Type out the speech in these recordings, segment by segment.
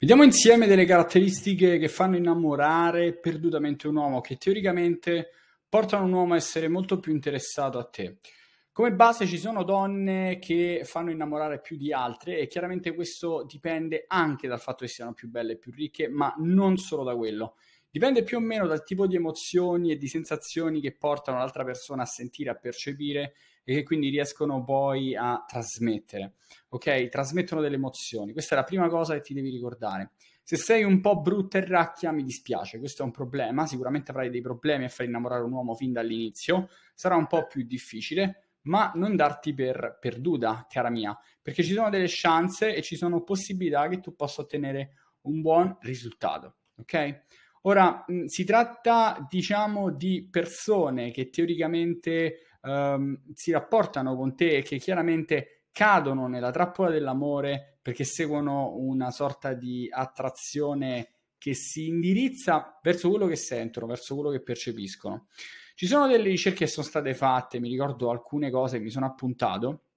Vediamo insieme delle caratteristiche che fanno innamorare perdutamente un uomo, che teoricamente portano un uomo a essere molto più interessato a te. Come base ci sono donne che fanno innamorare più di altre e chiaramente questo dipende anche dal fatto che siano più belle e più ricche, ma non solo da quello. Dipende più o meno dal tipo di emozioni e di sensazioni che portano l'altra persona a sentire, a percepire e che quindi riescono poi a trasmettere. Ok? Trasmettono delle emozioni. Questa è la prima cosa che ti devi ricordare. Se sei un po' brutta e racchia, mi dispiace, questo è un problema. Sicuramente avrai dei problemi a far innamorare un uomo fin dall'inizio. Sarà un po' più difficile, ma non darti per perduta, cara mia, perché ci sono delle chance e ci sono possibilità che tu possa ottenere un buon risultato. Ok? Ora, mh, si tratta, diciamo, di persone che teoricamente ehm, si rapportano con te e che chiaramente cadono nella trappola dell'amore perché seguono una sorta di attrazione che si indirizza verso quello che sentono, verso quello che percepiscono. Ci sono delle ricerche che sono state fatte, mi ricordo alcune cose, che mi sono appuntato,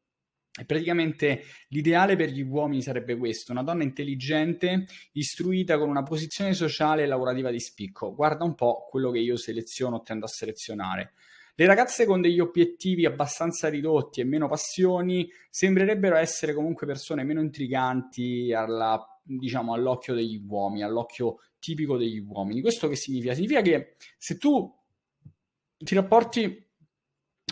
e praticamente l'ideale per gli uomini sarebbe questo: una donna intelligente, istruita con una posizione sociale e lavorativa di spicco. Guarda un po' quello che io seleziono, tendo a selezionare. Le ragazze con degli obiettivi abbastanza ridotti e meno passioni sembrerebbero essere comunque persone meno intriganti alla, diciamo, all'occhio degli uomini, all'occhio tipico degli uomini. Questo che significa? Significa che se tu ti rapporti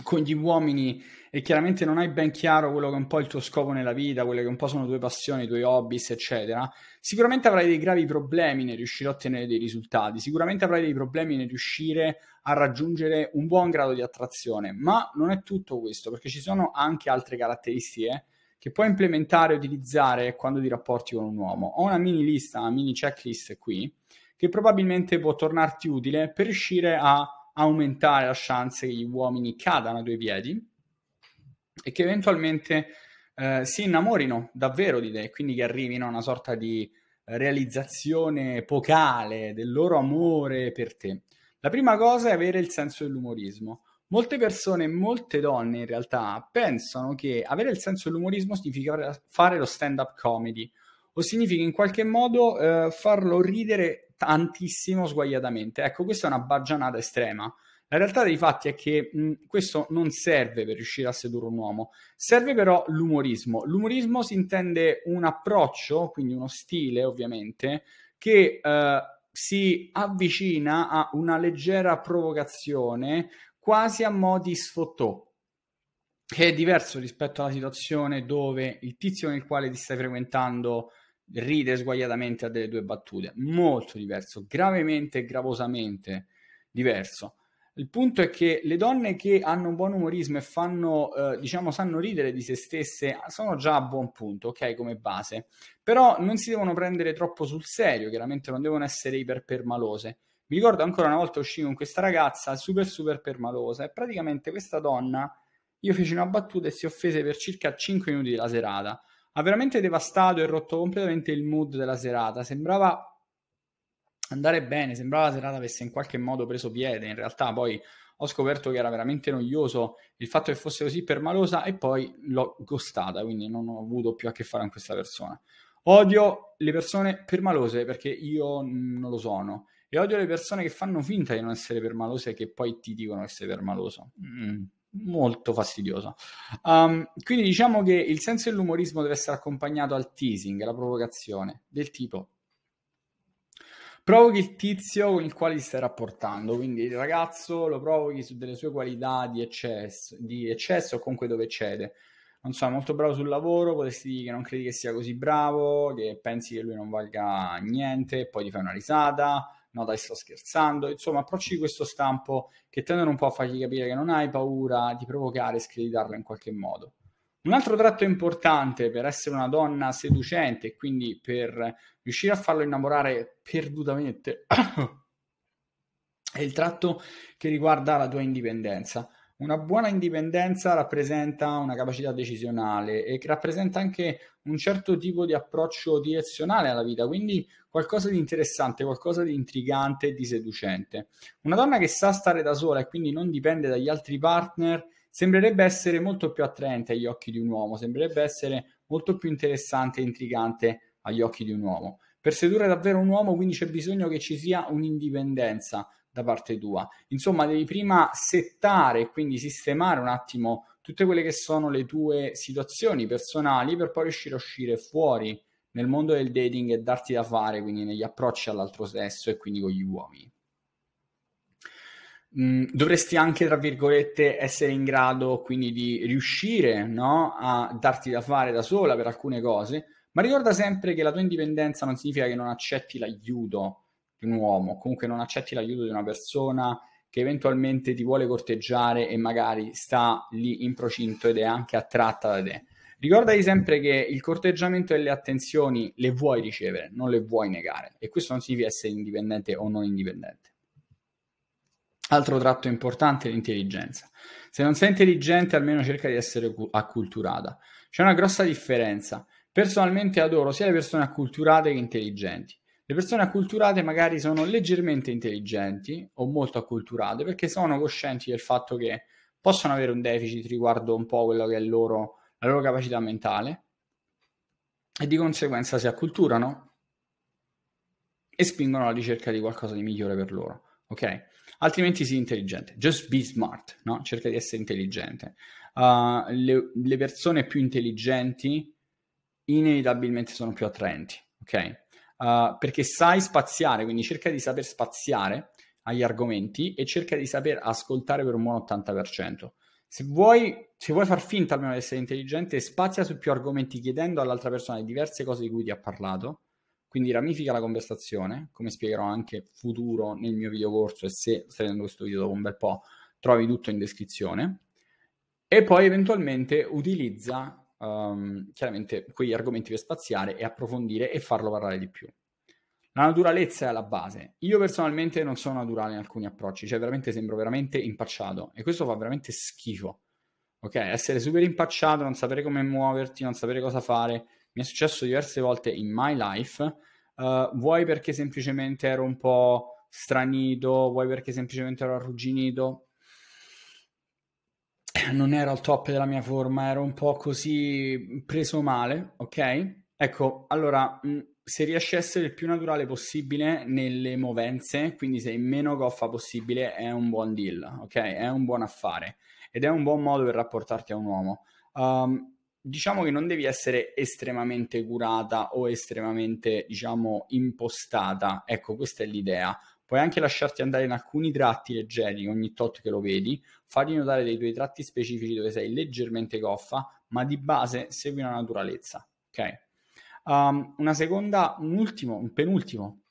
con gli uomini e chiaramente non hai ben chiaro quello che è un po' il tuo scopo nella vita, quelle che un po' sono le tue passioni, i tuoi hobby, eccetera, sicuramente avrai dei gravi problemi nel riuscire a ottenere dei risultati, sicuramente avrai dei problemi nel riuscire a raggiungere un buon grado di attrazione, ma non è tutto questo, perché ci sono anche altre caratteristiche che puoi implementare e utilizzare quando ti rapporti con un uomo. Ho una mini lista, una mini checklist qui, che probabilmente può tornarti utile per riuscire a aumentare la chance che gli uomini cadano a due piedi e che eventualmente eh, si innamorino davvero di te, quindi che arrivino a una sorta di realizzazione epocale del loro amore per te. La prima cosa è avere il senso dell'umorismo. Molte persone, molte donne in realtà pensano che avere il senso dell'umorismo significa fare lo stand-up comedy, o significa in qualche modo eh, farlo ridere tantissimo sguagliatamente. Ecco, questa è una baggianata estrema. La realtà dei fatti è che mh, questo non serve per riuscire a sedurre un uomo, serve però l'umorismo. L'umorismo si intende un approccio, quindi uno stile ovviamente, che eh, si avvicina a una leggera provocazione quasi a modi di sfottò, che è diverso rispetto alla situazione dove il tizio nel quale ti stai frequentando ride sguagliatamente a delle due battute, molto diverso, gravemente e gravosamente diverso. Il punto è che le donne che hanno un buon umorismo e fanno, eh, diciamo, sanno ridere di se stesse sono già a buon punto, ok, come base, però non si devono prendere troppo sul serio, chiaramente non devono essere iperpermalose. Mi ricordo ancora una volta uscì con questa ragazza super super permalosa e praticamente questa donna io feci una battuta e si offese per circa 5 minuti della serata ha veramente devastato e rotto completamente il mood della serata. Sembrava andare bene, sembrava la serata avesse in qualche modo preso piede, in realtà poi ho scoperto che era veramente noioso il fatto che fosse così permalosa e poi l'ho gostata, quindi non ho avuto più a che fare con questa persona. Odio le persone permalose perché io non lo sono e odio le persone che fanno finta di non essere permalose e che poi ti dicono che sei permaloso. Mm molto fastidiosa. Um, ehm, quindi diciamo che il senso dell'umorismo deve essere accompagnato al teasing, alla provocazione, del tipo provochi il tizio con il quale ti stai rapportando, quindi il ragazzo lo provochi su delle sue qualità di eccesso, di eccesso o comunque dove cede. Non so, è molto bravo sul lavoro, potresti dire che non credi che sia così bravo, che pensi che lui non valga niente, poi ti fai una risata, no dai sto scherzando, insomma approcci di questo stampo che tendono un po' a fargli capire che non hai paura di provocare e screditarla in qualche modo. Un altro tratto importante per essere una donna seducente e quindi per riuscire a farlo innamorare perdutamente è il tratto che riguarda la tua indipendenza. Una buona indipendenza rappresenta una capacità decisionale e rappresenta anche un certo tipo di approccio direzionale alla vita, quindi qualcosa di interessante, qualcosa di intrigante e di seducente. Una donna che sa stare da sola e quindi non dipende dagli altri partner sembrerebbe essere molto più attraente agli occhi di un uomo, sembrerebbe essere molto più interessante e intrigante agli occhi di un uomo. Per sedurre davvero un uomo quindi c'è bisogno che ci sia un'indipendenza, da parte tua. Insomma, devi prima settare, e quindi sistemare un attimo tutte quelle che sono le tue situazioni personali per poi riuscire a uscire fuori nel mondo del dating e darti da fare, quindi negli approcci all'altro sesso e quindi con gli uomini. Mm, dovresti anche, tra virgolette, essere in grado quindi di riuscire no, a darti da fare da sola per alcune cose, ma ricorda sempre che la tua indipendenza non significa che non accetti l'aiuto di un uomo, comunque non accetti l'aiuto di una persona che eventualmente ti vuole corteggiare e magari sta lì in procinto ed è anche attratta da te. Ricordati sempre che il corteggiamento e le attenzioni le vuoi ricevere, non le vuoi negare e questo non significa essere indipendente o non indipendente. Altro tratto importante è l'intelligenza. Se non sei intelligente, almeno cerca di essere acculturata. C'è una grossa differenza. Personalmente adoro sia le persone acculturate che intelligenti. Le persone acculturate magari sono leggermente intelligenti o molto acculturate perché sono coscienti del fatto che possono avere un deficit riguardo un po' quello che è loro, la loro capacità mentale e di conseguenza si acculturano e spingono alla ricerca di qualcosa di migliore per loro, ok? Altrimenti sii intelligente, just be smart, no? Cerca di essere intelligente. Uh, le, le persone più intelligenti inevitabilmente sono più attraenti, ok? uh, perché sai spaziare, quindi cerca di saper spaziare agli argomenti e cerca di saper ascoltare per un buon 80%. Se vuoi, se vuoi far finta almeno di essere intelligente, spazia su più argomenti chiedendo all'altra persona diverse cose di cui ti ha parlato, quindi ramifica la conversazione, come spiegherò anche futuro nel mio video corso e se stai vedendo questo video dopo un bel po', trovi tutto in descrizione. E poi eventualmente utilizza um, chiaramente quegli argomenti per spaziare e approfondire e farlo parlare di più. La naturalezza è alla base. Io personalmente non sono naturale in alcuni approcci, cioè veramente sembro veramente impacciato e questo fa veramente schifo. Ok, essere super impacciato, non sapere come muoverti, non sapere cosa fare. Mi è successo diverse volte in my life. Uh, vuoi perché semplicemente ero un po' stranito, vuoi perché semplicemente ero arrugginito non ero al top della mia forma, ero un po' così preso male, ok? Ecco, allora, mm, se riesci a essere il più naturale possibile nelle movenze, quindi sei meno goffa possibile, è un buon deal, ok? È un buon affare ed è un buon modo per rapportarti a un uomo. Um, diciamo che non devi essere estremamente curata o estremamente, diciamo, impostata. Ecco, questa è l'idea. Puoi anche lasciarti andare in alcuni tratti leggeri ogni tot che lo vedi, fargli notare dei tuoi tratti specifici dove sei leggermente goffa, ma di base segui una naturalezza. Ok? Um, una seconda, un ultimo, un penultimo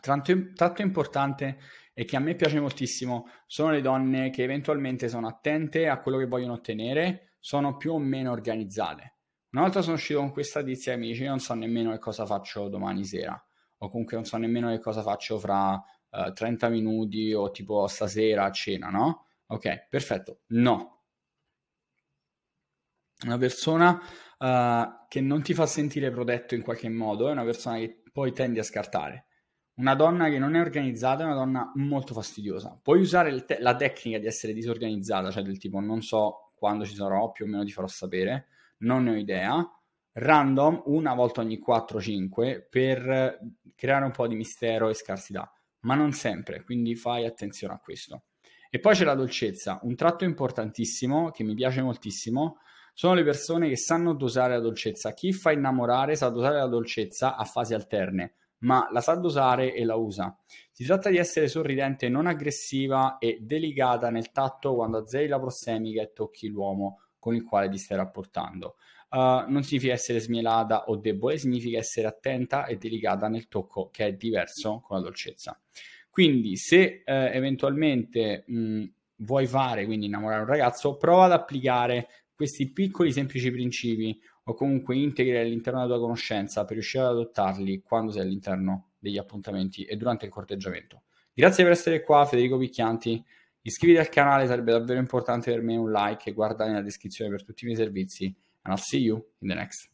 tratto, tratto importante e che a me piace moltissimo sono le donne che eventualmente sono attente a quello che vogliono ottenere, sono più o meno organizzate. Una volta sono uscito con questa tizia e mi dice: Io non so nemmeno che cosa faccio domani sera o comunque non so nemmeno che cosa faccio fra uh, eh, 30 minuti o tipo stasera a cena, no? Ok, perfetto. No. Una persona uh, che non ti fa sentire protetto in qualche modo è una persona che poi tendi a scartare. Una donna che non è organizzata è una donna molto fastidiosa. Puoi usare te- la tecnica di essere disorganizzata, cioè del tipo non so quando ci sarò, più o meno ti farò sapere, non ne ho idea, random una volta ogni 4-5 per eh, creare un po' di mistero e scarsità, ma non sempre, quindi fai attenzione a questo. E poi c'è la dolcezza, un tratto importantissimo che mi piace moltissimo, sono le persone che sanno dosare la dolcezza. Chi fa innamorare sa dosare la dolcezza a fasi alterne, ma la sa dosare e la usa. Si tratta di essere sorridente, non aggressiva e delicata nel tatto quando azzei la prossemica e tocchi l'uomo con il quale ti stai rapportando. Uh, non significa essere smielata o debole, significa essere attenta e delicata nel tocco che è diverso con la dolcezza. Quindi se eh, eventualmente mh, mm, vuoi fare, quindi innamorare un ragazzo, prova ad applicare questi piccoli semplici principi o comunque integri all'interno della tua conoscenza per riuscire ad adottarli quando sei all'interno degli appuntamenti e durante il corteggiamento. Grazie per essere qua, Federico Picchianti. Iscriviti al canale sarebbe davvero importante per me un like e guardare nella descrizione per tutti i miei servizi. And I'll see you in the next.